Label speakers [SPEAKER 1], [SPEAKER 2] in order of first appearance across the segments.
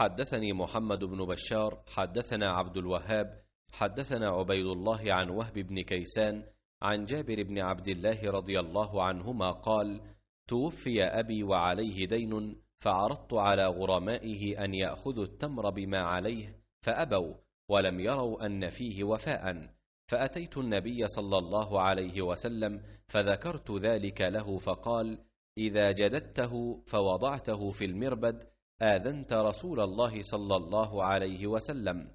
[SPEAKER 1] حدثني محمد بن بشار
[SPEAKER 2] حدثنا عبد الوهاب حدثنا عبيد الله عن وهب بن كيسان عن جابر بن عبد الله رضي الله عنهما قال توفي ابي وعليه دين فعرضت على غرمائه ان ياخذوا التمر بما عليه فابوا ولم يروا ان فيه وفاء فاتيت النبي صلى الله عليه وسلم فذكرت ذلك له فقال اذا جددته فوضعته في المربد آذنت رسول الله صلى الله عليه وسلم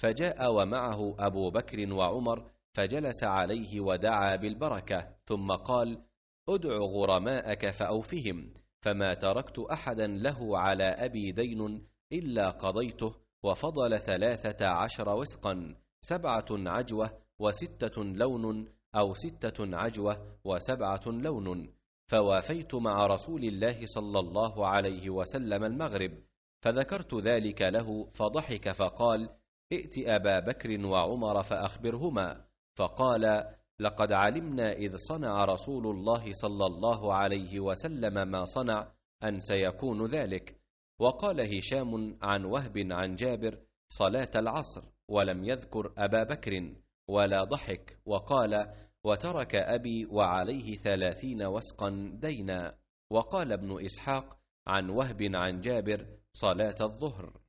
[SPEAKER 2] فجاء ومعه أبو بكر وعمر فجلس عليه ودعا بالبركة ثم قال ادع غرماءك فأوفهم فما تركت أحدا له على أبي دين إلا قضيته وفضل ثلاثة عشر وسقا سبعة عجوة وستة لون أو ستة عجوة وسبعة لون فوافيت مع رسول الله صلى الله عليه وسلم المغرب فذكرت ذلك له فضحك فقال ائت ابا بكر وعمر فاخبرهما فقال لقد علمنا اذ صنع رسول الله صلى الله عليه وسلم ما صنع ان سيكون ذلك وقال هشام عن وهب عن جابر صلاه العصر ولم يذكر ابا بكر ولا ضحك وقال وترك أبي وعليه ثلاثين وسقا دينا وقال ابن إسحاق
[SPEAKER 1] عن وهب عن جابر صلاة الظهر